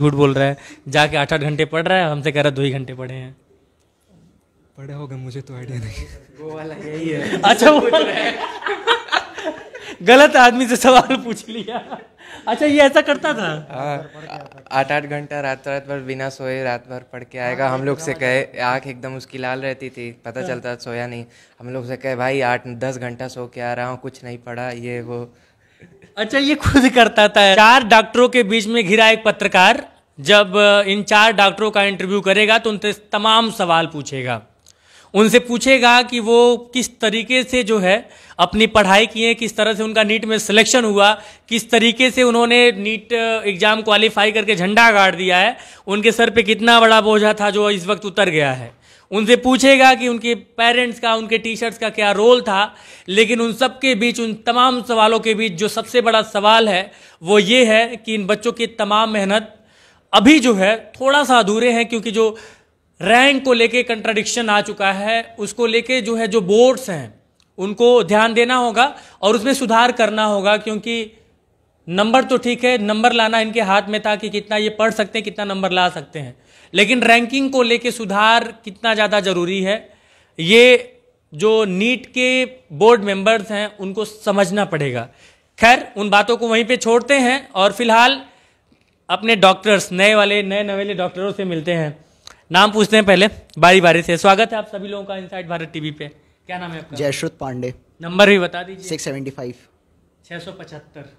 झूठ बोल रहा है जाके आठ आठ घंटे पढ़ रहा है हमसे कह रहा है दो ही घंटे पढ़े हैं पढ़े होगा मुझे तो आइडिया नहीं वो वाला यही है अच्छा वो गलत आदमी से सवाल पूछ लिया अच्छा ये ऐसा करता था हाँ, आठ आठ घंटा रात रात भर बिना सोए रात भर पढ़ के आएगा हम लोग से कहे आँख एकदम उसकी लाल रहती थी पता हाँ। चलता सोया नहीं हम लोग से कहे भाई आठ दस घंटा सो के आ रहा हूँ कुछ नहीं पढ़ा ये वो अच्छा ये खुद करता था चार डॉक्टरों के बीच में घिरा एक पत्रकार जब इन चार डॉक्टरों का इंटरव्यू करेगा तो उनसे तमाम सवाल पूछेगा उनसे पूछेगा कि वो किस तरीके से जो है अपनी पढ़ाई किए किस तरह से उनका नीट में सिलेक्शन हुआ किस तरीके से उन्होंने नीट एग्ज़ाम क्वालिफाई करके झंडा गाड़ दिया है उनके सर पे कितना बड़ा बोझा था जो इस वक्त उतर गया है उनसे पूछेगा कि उनके पेरेंट्स का उनके टीचर्स का क्या रोल था लेकिन उन सब के बीच उन तमाम सवालों के बीच जो सबसे बड़ा सवाल है वो ये है कि इन बच्चों की तमाम मेहनत अभी जो है थोड़ा सा अधूरे हैं क्योंकि जो रैंक को लेके कंट्राडिक्शन आ चुका है उसको लेके जो है जो बोर्ड्स हैं उनको ध्यान देना होगा और उसमें सुधार करना होगा क्योंकि नंबर तो ठीक है नंबर लाना इनके हाथ में था कि कितना ये पढ़ सकते हैं कितना नंबर ला सकते हैं लेकिन रैंकिंग को लेके सुधार कितना ज़्यादा ज़रूरी है ये जो नीट के बोर्ड मेंबर्स हैं उनको समझना पड़ेगा खैर उन बातों को वहीं पे छोड़ते हैं और फिलहाल अपने डॉक्टर्स नए वाले नए नवेले डॉक्टरों से मिलते हैं नाम पूछते हैं पहले बारी बारी से स्वागत है आप सभी लोगों का इनसाइड भारत टीवी पे क्या नाम है आपका जयश्रुत पांडे नंबर भी बता दीजिए सिक्स सेवेंटी फाइव छः सौ पचहत्तर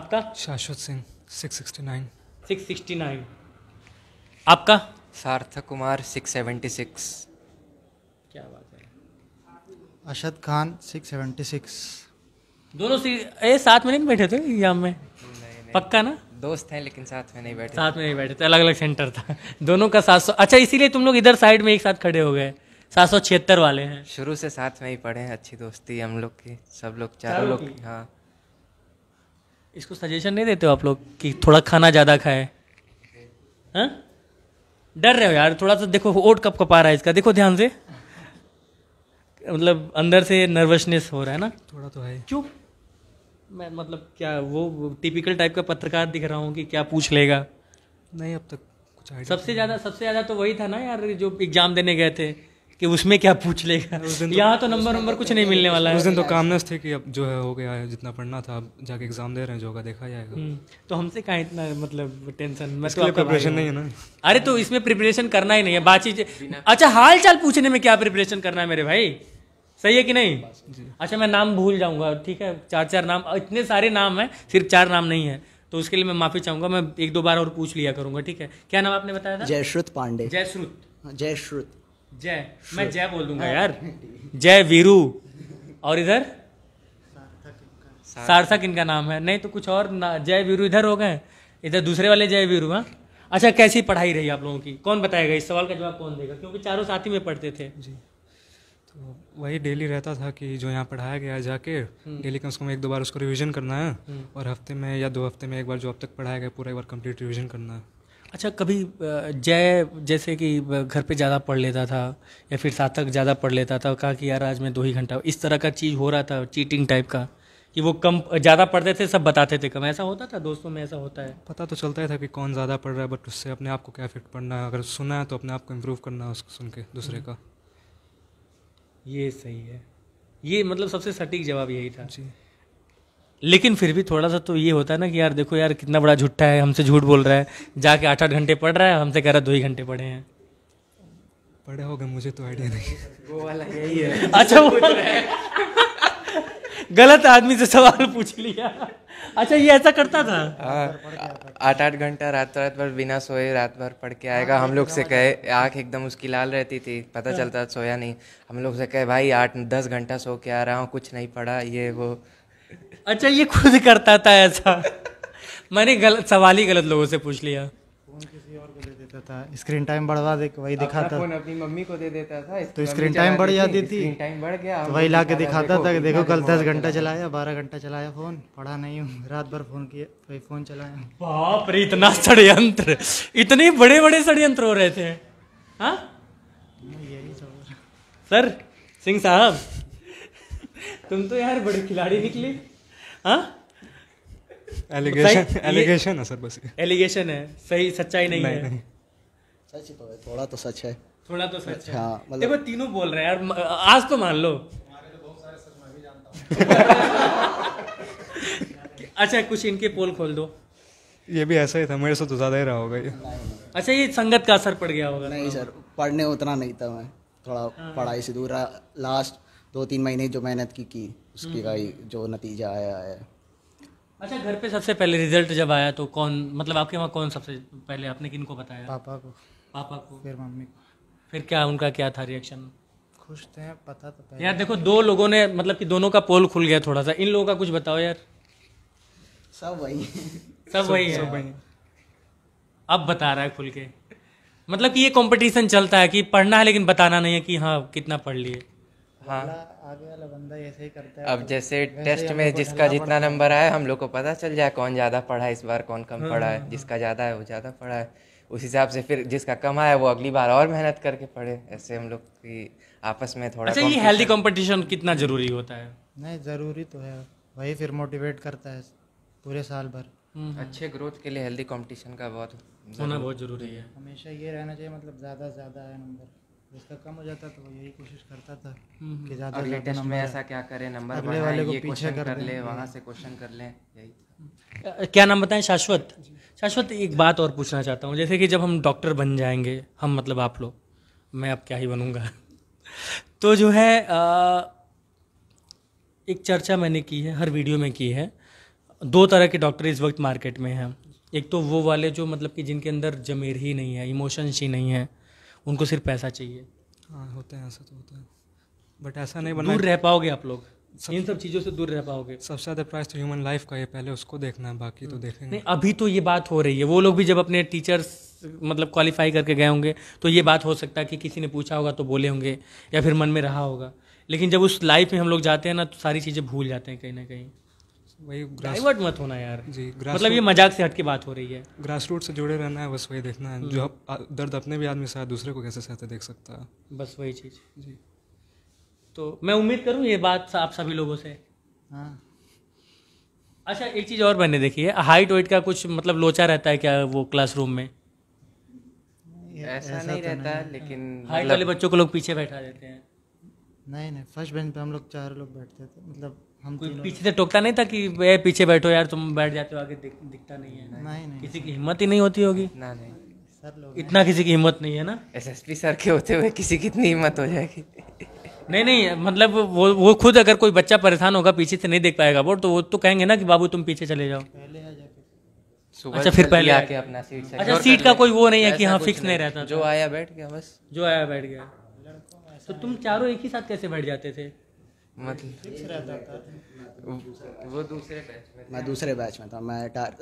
आपका Shashwat Singh six sixty nine six sixty nine आपका Sarthak Kumar six seventy six क्या बात है Ashad Khan six seventy six दोनों सी ए साथ में नहीं बैठे थे एग्जाम में पक्का ना दोस्त हैं लेकिन साथ में नहीं बैठे साथ में नहीं बैठे थे अलग अलग सेंटर था दोनों का सात सौ अच्छा इसीलिए तुम लोग इधर साइड में एक साथ खड़े हो गए सात सौ छिहत्तर वाले हैं शुरू से साथ में ही पढ़े हैं अच्छी दोस्ती हम लोग की सब लोग चारों लोग की हाँ इसको सजेशन नहीं देते हो आप लोग कि थोड़ा खाना ज़्यादा खाएँ हाँ डर रहे हो यार थोड़ा सा देखो ओट कप कपा रहा है इसका देखो ध्यान से मतलब अंदर से नर्वसनेस हो रहा है ना थोड़ा तो है क्यों मैं मतलब क्या वो टिपिकल टाइप का पत्रकार दिख रहा हूँ कि क्या पूछ लेगा नहीं अब तक कुछ सबसे तो ज़्यादा सबसे ज़्यादा तो वही था ना यार जो एग्ज़ाम देने गए थे कि उसमें क्या पूछ लेगा उस दिन तो यहाँ तो नंबर नंबर कुछ नहीं मिलने वाला है उस दिन तो कामनेस थे कि अब जो है हो गया है जितना पढ़ना था अब जाके एग्जाम दे रहे हैं जो होगा देखा जाएगा हम्म, तो हमसे कहा इतना मतलब टेंशन तो प्रिपरेशन नहीं है ना अरे तो इसमें प्रिपरेशन करना ही नहीं है बातचीत अच्छा हाल चाल पूछने में क्या प्रिपरेशन करना है मेरे भाई सही है कि नहीं अच्छा मैं नाम भूल जाऊंगा ठीक है चार चार नाम इतने सारे नाम हैं सिर्फ चार नाम नहीं है तो उसके लिए मैं माफी चाहूंगा मैं एक दो बार और पूछ लिया करूंगा ठीक है क्या नाम आपने बताया था जयश्रुत पांडे जयश्रुत हाँ, जयश्रुत जय मैं जय बोल दूंगा हाँ। यार जय वीरू और इधर सार्थक इनका नाम है नहीं तो कुछ और जय वीरू इधर हो गए इधर दूसरे वाले जय वीरू हाँ अच्छा कैसी पढ़ाई रही आप लोगों की कौन बताएगा इस सवाल का जवाब कौन देगा क्योंकि चारों साथी में पढ़ते थे जी तो वही डेली रहता था कि जो यहाँ पढ़ाया गया जाके हम्म। डेली कम से कम एक दो बार उसको रिवीजन करना है हम्म। और हफ्ते में या दो हफ्ते में एक बार जो अब तक पढ़ाया गया पूरा एक बार कंप्लीट रिवीजन करना है अच्छा कभी जय जैसे कि घर पे ज़्यादा पढ़ लेता था या फिर तक ज़्यादा पढ़ लेता था कहा कि यार आज मैं दो ही घंटा इस तरह का चीज़ हो रहा था चीटिंग टाइप का कि वो कम ज़्यादा पढ़ते थे सब बताते थे कम ऐसा होता था दोस्तों में ऐसा होता है पता तो चलता ही था कि कौन ज़्यादा पढ़ रहा है बट उससे अपने आप को क्या इफेक्ट पड़ना है अगर सुना है तो अपने आप को इम्प्रूव करना है उसको सुन के दूसरे हम्म। का ये सही है ये मतलब सबसे सटीक जवाब यही था जी लेकिन फिर भी थोड़ा सा तो ये होता है ना कि यार देखो यार कितना बड़ा झूठा है हमसे झूठ बोल रहा है जाके आठ आठ घंटे पढ़ रहा है हमसे कह रहा है दो ही घंटे पढ़े हैं पढ़े होगा मुझे तो आइडिया नहीं वो वाला यही है अच्छा वो गलत आदमी से सवाल पूछ लिया अच्छा ये ऐसा करता था हाँ, आठ आठ घंटा रात रात भर बिना सोए रात भर पढ़ के आएगा हाँ, हम लोग से कहे आँख एकदम उसकी लाल रहती थी पता हाँ। चलता सोया नहीं हम लोग से कहे भाई आठ दस घंटा सो के आ रहा हूँ कुछ नहीं पढ़ा ये वो अच्छा ये खुद करता था ऐसा मैंने गलत सवाल ही गलत लोगों से पूछ लिया स्क्रीन टाइम बढ़वा दे वही दिखाता फोन अपनी मम्मी को दे देता था तो स्क्रीन टाइम बढ़ जाती थी टाइम बढ़ गया तो वही लाके दिखाता था कि देखो कल दस घंटा चलाया बारह घंटा चलाया फोन पढ़ा नहीं हूँ रात भर फोन किया वही फोन चलाया बाप रे इतना षडयंत्र इतने बड़े बड़े षडयंत्र हो रहे थे हाँ सर सिंह साहब तुम तो यार बड़े खिलाड़ी निकले हाँ एलिगेशन एलिगेशन है सर बस एलिगेशन है सही सच्चाई नहीं, नहीं है नहीं। सच तो है थोड़ा तो सच है थोड़ा तो सच, है हाँ, मतलब- देखो तीनों बोल रहे हैं यार आज तो मान लो अच्छा कुछ इनके पोल खोल दो ये भी ऐसा ही था मेरे से तो ज्यादा ही रहा होगा ये अच्छा ये संगत का असर पड़ गया होगा नहीं सर पढ़ने उतना नहीं था मैं थोड़ा हाँ। पढ़ाई से दूर रहा लास्ट दो तीन महीने जो मेहनत की की उसकी का हम्म, हम्म। जो नतीजा आया है अच्छा घर पे सबसे पहले रिजल्ट जब आया तो कौन मतलब आपके वहाँ कौन सबसे पहले आपने किन को बताया पापा को पापा को फिर मम्मी को फिर क्या उनका क्या था रिएक्शन खुश थे पता तो यार देखो दो लोगों ने मतलब कि दोनों का पोल खुल गया थोड़ा सा इन लोगों का कुछ बताओ यार सब वही सब वही सब वही अब बता रहा है खुल के मतलब कि ये कंपटीशन चलता है कि पढ़ना है लेकिन बताना नहीं है कि हाँ कितना पढ़ लिए हाँ आगे वाला बंदा ऐसे ही करता है अब जैसे टेस्ट में जिसका जितना नंबर आया हम लोग को पता चल जाए कौन ज़्यादा पढ़ा है इस बार कौन कम हाँ, पढ़ा है हाँ। जिसका ज़्यादा है वो ज़्यादा पढ़ा है उस हिसाब से फिर जिसका कम आया वो अगली बार और मेहनत करके पढ़े ऐसे हम लोग की आपस में थोड़ा अच्छा ये हेल्दी कंपटीशन कितना ज़रूरी होता है नहीं ज़रूरी तो है वही फिर मोटिवेट करता है पूरे साल भर हम्म, हम्म। अच्छे ग्रोथ के लिए हेल्दी कंपटीशन का बहुत होना बहुत ज़रूरी है हमेशा ये रहना चाहिए मतलब ज़्यादा से ज़्यादा है नंबर जिसका कम हो जाता तो यही कोशिश करता था हम्म, हम्म। कि ज़्यादा अगले टेस्ट में ऐसा क्या करें नंबर अगले वाले को पीछे कर, कर ले वहाँ से क्वेश्चन कर लें यही क्या नाम बताएं शाश्वत शाश्वत एक बात और पूछना चाहता हूँ जैसे कि जब हम डॉक्टर बन जाएंगे हम मतलब आप लोग मैं अब क्या ही बनूंगा तो जो है एक चर्चा मैंने की है हर वीडियो में की है दो तरह के डॉक्टर इस वक्त मार्केट में हैं एक तो वो वाले जो मतलब कि जिनके अंदर जमेर ही नहीं है इमोशंस ही नहीं है उनको सिर्फ पैसा चाहिए हाँ होते हैं ऐसा तो होता है बट ऐसा नहीं तो बना दूर रह पाओगे आप लोग सब इन सब चीज़ों से दूर रह पाओगे सबसे ज़्यादा प्राइस तो ह्यूमन लाइफ का है पहले उसको देखना है बाकी तो हम्म। देखेंगे नहीं अभी तो ये बात हो रही है वो लोग भी जब अपने टीचर्स मतलब क्वालिफाई करके गए होंगे तो ये बात हो सकता है कि किसी ने पूछा होगा तो बोले होंगे या फिर मन में रहा होगा लेकिन जब उस लाइफ में हम लोग जाते हैं ना तो सारी चीज़ें भूल जाते हैं कहीं ना कहीं वही डाइवर्ट मत होना यार जी मतलब ये मजाक से हट के बात हो रही है ग्रास रूट से जुड़े रहना है बस वही देखना है जो हम्म। दर्द अपने भी आदमी साथ दूसरे को कैसे सहते देख सकता है बस वही चीज़ जी तो मैं उम्मीद करूँ ये बात आप सभी लोगों से हाँ अच्छा एक चीज़ और मैंने देखी है हाइट वाइट का कुछ मतलब लोचा रहता है क्या वो क्लासरूम में ऐसा, ऐसा नहीं तो रहता नहीं। लेकिन हाइट वाले मतलब- बच्चों को लोग पीछे बैठा देते हैं नहीं नहीं फर्स्ट बेंच पे हम लोग चार लोग बैठते थे मतलब हम कोई पीछे से टोकता नहीं था कि ए पीछे बैठो यार तुम बैठ जाते हो आगे दिख, दिखता नहीं है नहीं, नहीं, नहीं किसी की हिम्मत ही नहीं होती होगी ना नहीं सर लोग इतना किसी की हिम्मत नहीं है ना एसएसपी सर के होते हुए किसी की इतनी हिम्मत हो जाएगी नहीं नहीं मतलब वो वो खुद अगर कोई बच्चा परेशान होगा पीछे से नहीं देख पाएगा वो तो वो तो कहेंगे ना कि बाबू तुम पीछे चले जाओ पहले आ अच्छा फिर पहले आके अपना सीट से अच्छा सीट का कोई वो नहीं है कि हाँ फिक्स नहीं रहता जो आया बैठ गया बस जो आया बैठ गया तो तुम चारों एक ही साथ कैसे बैठ जाते थे मतलब वो दूसरे बैच में मैं दूसरे बैच में था मैं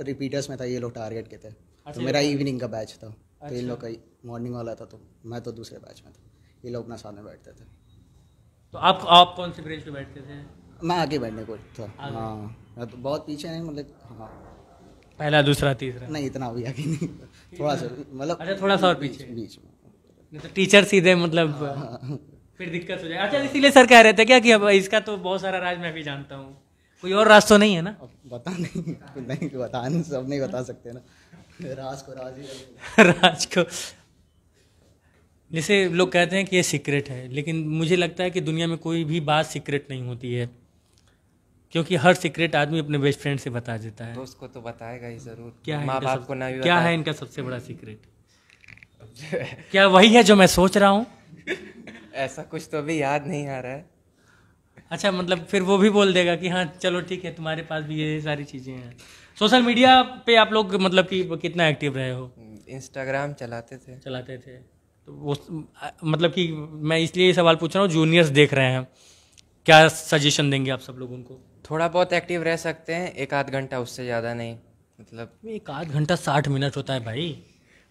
रिपीटर्स में था ये लोग टारगेट के थे अच्छा, तो मेरा इवनिंग का बैच था तो इन अच्छा। लोग का मॉर्निंग वाला था तो मैं तो दूसरे बैच में था ये लोग अपना सामने बैठते थे तो आप आप कौन से ब्रेंच पे बैठते थे मैं आगे बैठने को था हाँ तो बहुत पीछे नहीं मतलब हाँ पहला दूसरा तीसरा नहीं इतना भी आगे नहीं थोड़ा सा मतलब अच्छा थोड़ा सा और पीछे बीच में तो टीचर सीधे मतलब हाँ। फिर दिक्कत हो जाए अच्छा इसीलिए सर कह रहे थे क्या कि अब इसका तो बहुत सारा राज मैं भी जानता हूँ कोई और राज तो नहीं है ना बता नहीं नहीं बता नहीं सब नहीं बता सकते ना राज को राज ही राज को जैसे लोग कहते हैं कि ये सीक्रेट है लेकिन मुझे लगता है कि दुनिया में कोई भी बात सीक्रेट नहीं होती है क्योंकि हर सीक्रेट आदमी अपने बेस्ट फ्रेंड से बता देता है दोस्त को तो बताएगा ही जरूर क्या है बाप को ना क्या है इनका सबसे बड़ा सीक्रेट क्या वही है जो मैं सोच रहा हूँ ऐसा कुछ तो अभी याद नहीं आ रहा है अच्छा मतलब फिर वो भी बोल देगा कि हाँ चलो ठीक है तुम्हारे पास भी ये सारी चीज़ें हैं सोशल मीडिया पे आप लोग मतलब कि कितना एक्टिव रहे हो इंस्टाग्राम चलाते थे चलाते थे तो वो मतलब कि मैं इसलिए सवाल पूछ रहा हूँ जूनियर्स देख रहे हैं क्या सजेशन देंगे आप सब लोगों को थोड़ा बहुत एक्टिव रह सकते हैं एक आध घंटा उससे ज़्यादा नहीं मतलब एक आध घंटा साठ मिनट होता है भाई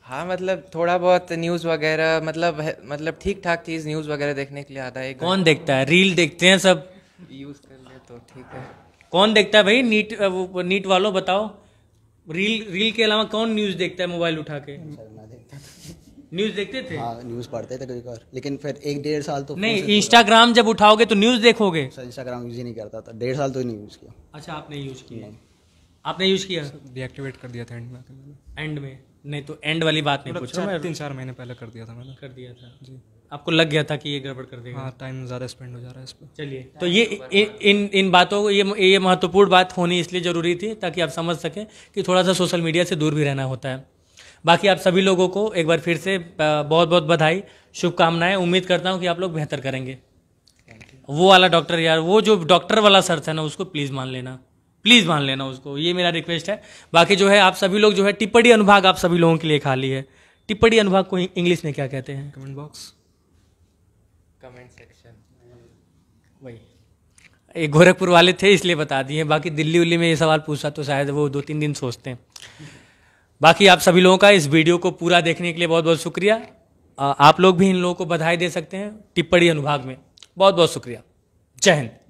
हाँ मतलब थोड़ा बहुत न्यूज़ वगैरह मतलब मतलब ठीक ठाक चीज़ न्यूज़ वगैरह देखने के लिए आता है कौन देखता है रील देखते हैं सब यूज़ कर ले तो ठीक है कौन देखता है भाई नीट वो, नीट वालों बताओ रील रील के अलावा कौन न्यूज़ देखता है मोबाइल उठा के न्यूज देखते थे हाँ, न्यूज पढ़ते थे कभी कभार लेकिन फिर एक डेढ़ साल तो नहीं इंस्टाग्राम जब उठाओगे तो न्यूज देखोगे इंस्टाग्राम यूज ही नहीं करता था डेढ़ साल तो नहीं यूज किया अच्छा आपने यूज किया आपने यूज किया डीएक्टिवेट कर दिया था एंड में एंड में नहीं तो एंड वाली बात नहीं मतलब पूछ रहा मैं तीन चार महीने पहले कर दिया था मैंने कर दिया था जी आपको लग गया था कि ये गड़बड़ कर देगा हाँ टाइम ज़्यादा स्पेंड हो जा रहा है इस पर चलिए तो ये इन इन बातों को ये ये महत्वपूर्ण बात होनी इसलिए ज़रूरी थी ताकि आप समझ सकें कि थोड़ा सा सोशल मीडिया से दूर भी रहना होता है बाकी आप सभी लोगों को एक बार फिर से बहुत बहुत बधाई शुभकामनाएं उम्मीद करता हूँ कि आप लोग बेहतर करेंगे वो वाला डॉक्टर यार वो जो डॉक्टर वाला सर था ना उसको प्लीज़ मान लेना प्लीज़ मान लेना उसको ये मेरा रिक्वेस्ट है बाकी जो है आप सभी लोग जो है टिप्पणी अनुभाग आप सभी लोगों के लिए खाली है टिप्पणी अनुभाग को इंग्लिश में क्या कहते हैं कमेंट बॉक्स कमेंट सेक्शन वही एक गोरखपुर वाले थे इसलिए बता दिए बाकी दिल्ली उल्ली में ये सवाल पूछा तो शायद वो दो तीन दिन सोचते हैं बाकी आप सभी लोगों का इस वीडियो को पूरा देखने के लिए बहुत बहुत शुक्रिया आप लोग भी इन लोगों को बधाई दे सकते हैं टिप्पणी अनुभाग में बहुत बहुत शुक्रिया जय हिंद